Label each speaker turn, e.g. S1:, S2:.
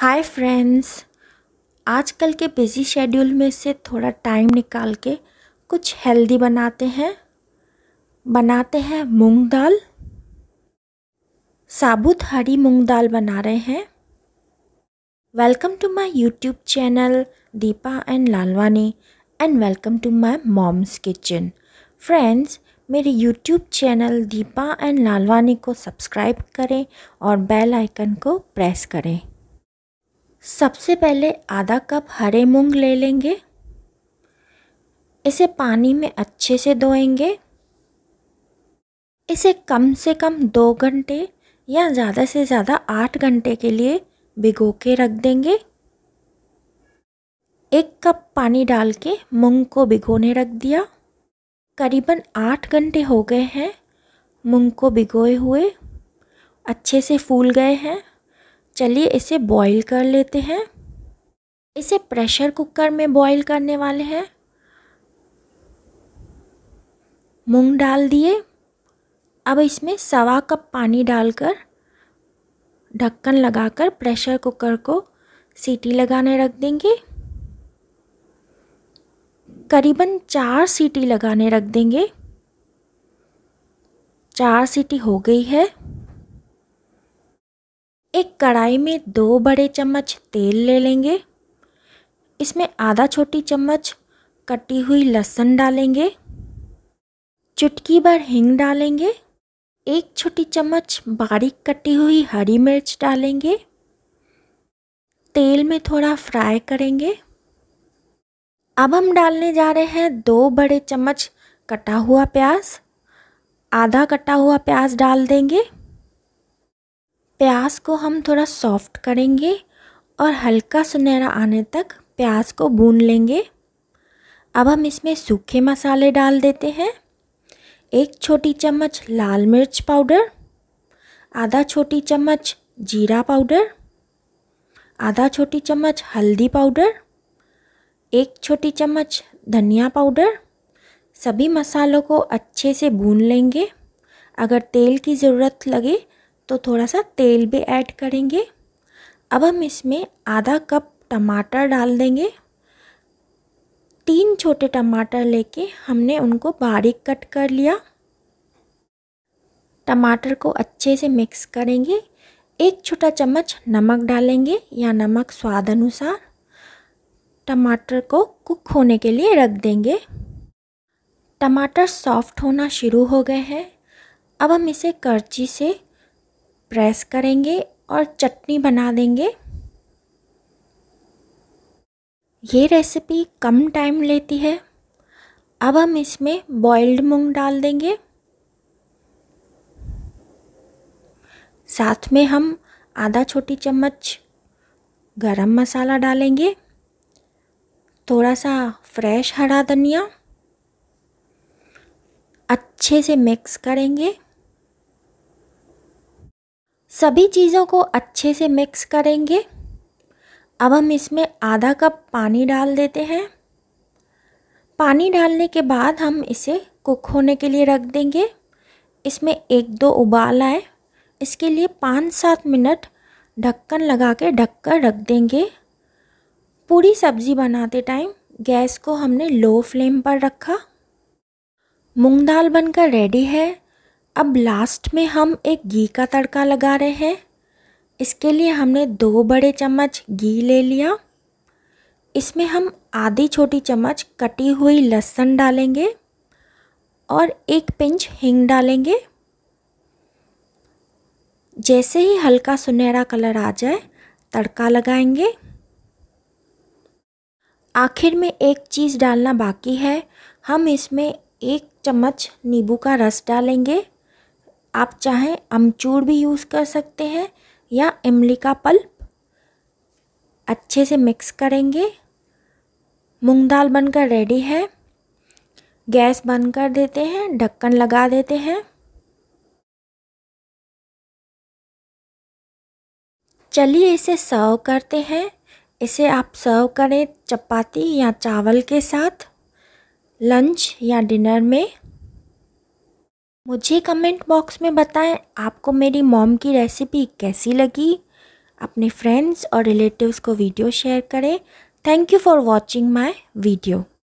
S1: hi friends आजकल के busy schedule में से थोड़ा टाइम निकाल के कुछ हेल्दी बनाते हैं बनाते हैं मूंग दाल साबुत हरी मूंग दाल बना रहे हैं welcome to my YouTube channel Deepa and Lalwani and welcome to my mom's kitchen friends मेरे YouTube channel Deepa and Lalwani को सब्सक्राइब करें और बेल आइकन को प्रेस करें सबसे पहले आधा कप हरे मूंग ले लेंगे इसे पानी में अच्छे से धोएंगे इसे कम से कम दो घंटे या ज़्यादा से ज़्यादा आठ घंटे के लिए भिगो के रख देंगे एक कप पानी डाल के मूंग को भिगोने रख दिया करीबन आठ घंटे हो गए हैं मूंग को भिगोए हुए अच्छे से फूल गए हैं चलिए इसे बॉईल कर लेते हैं इसे प्रेशर कुकर में बॉईल करने वाले हैं मूंग डाल दिए अब इसमें सवा कप पानी डालकर ढक्कन लगाकर प्रेशर कुकर को सीटी लगाने रख देंगे करीबन चार सीटी लगाने रख देंगे चार सीटी हो गई है एक कढ़ाई में दो बड़े चम्मच तेल ले लेंगे इसमें आधा छोटी चम्मच कटी हुई लहसुन डालेंगे चुटकी भर हिंग डालेंगे एक छोटी चम्मच बारीक कटी हुई हरी मिर्च डालेंगे तेल में थोड़ा फ्राई करेंगे अब हम डालने जा रहे हैं दो बड़े चम्मच कटा हुआ प्याज आधा कटा हुआ प्याज डाल देंगे प्याज को हम थोड़ा सॉफ्ट करेंगे और हल्का सुनहरा आने तक प्याज को भून लेंगे अब हम इसमें सूखे मसाले डाल देते हैं एक छोटी चम्मच लाल मिर्च पाउडर आधा छोटी चम्मच जीरा पाउडर आधा छोटी चम्मच हल्दी पाउडर एक छोटी चम्मच धनिया पाउडर सभी मसालों को अच्छे से भून लेंगे अगर तेल की ज़रूरत लगे तो थोड़ा सा तेल भी ऐड करेंगे अब हम इसमें आधा कप टमाटर डाल देंगे तीन छोटे टमाटर लेके हमने उनको बारीक कट कर लिया टमाटर को अच्छे से मिक्स करेंगे एक छोटा चम्मच नमक डालेंगे या नमक स्वाद अनुसार टमाटर को कुक होने के लिए रख देंगे टमाटर सॉफ्ट होना शुरू हो गए हैं अब हम इसे करची से प्रेस करेंगे और चटनी बना देंगे ये रेसिपी कम टाइम लेती है अब हम इसमें बॉइल्ड मूंग डाल देंगे साथ में हम आधा छोटी चम्मच गरम मसाला डालेंगे थोड़ा सा फ्रेश हरा धनिया अच्छे से मिक्स करेंगे सभी चीज़ों को अच्छे से मिक्स करेंगे अब हम इसमें आधा कप पानी डाल देते हैं पानी डालने के बाद हम इसे कुक होने के लिए रख देंगे इसमें एक दो उबाल आए इसके लिए पाँच सात मिनट ढक्कन लगा के ढक कर रख देंगे पूरी सब्ज़ी बनाते टाइम गैस को हमने लो फ्लेम पर रखा मूंग दाल बनकर रेडी है अब लास्ट में हम एक घी का तड़का लगा रहे हैं इसके लिए हमने दो बड़े चम्मच घी ले लिया इसमें हम आधी छोटी चम्मच कटी हुई लहसुन डालेंगे और एक पिंच हिंग डालेंगे जैसे ही हल्का सुनहरा कलर आ जाए तड़का लगाएंगे आखिर में एक चीज़ डालना बाकी है हम इसमें एक चम्मच नींबू का रस डालेंगे आप चाहें अमचूर भी यूज़ कर सकते हैं या इमली का पल्प अच्छे से मिक्स करेंगे मूंग दाल बनकर रेडी है गैस बंद कर देते हैं ढक्कन लगा देते हैं चलिए इसे सर्व करते हैं इसे आप सर्व करें चपाती या चावल के साथ लंच या डिनर में मुझे कमेंट बॉक्स में बताएं आपको मेरी मॉम की रेसिपी कैसी लगी अपने फ्रेंड्स और रिलेटिव्स को वीडियो शेयर करें thank you for watching my video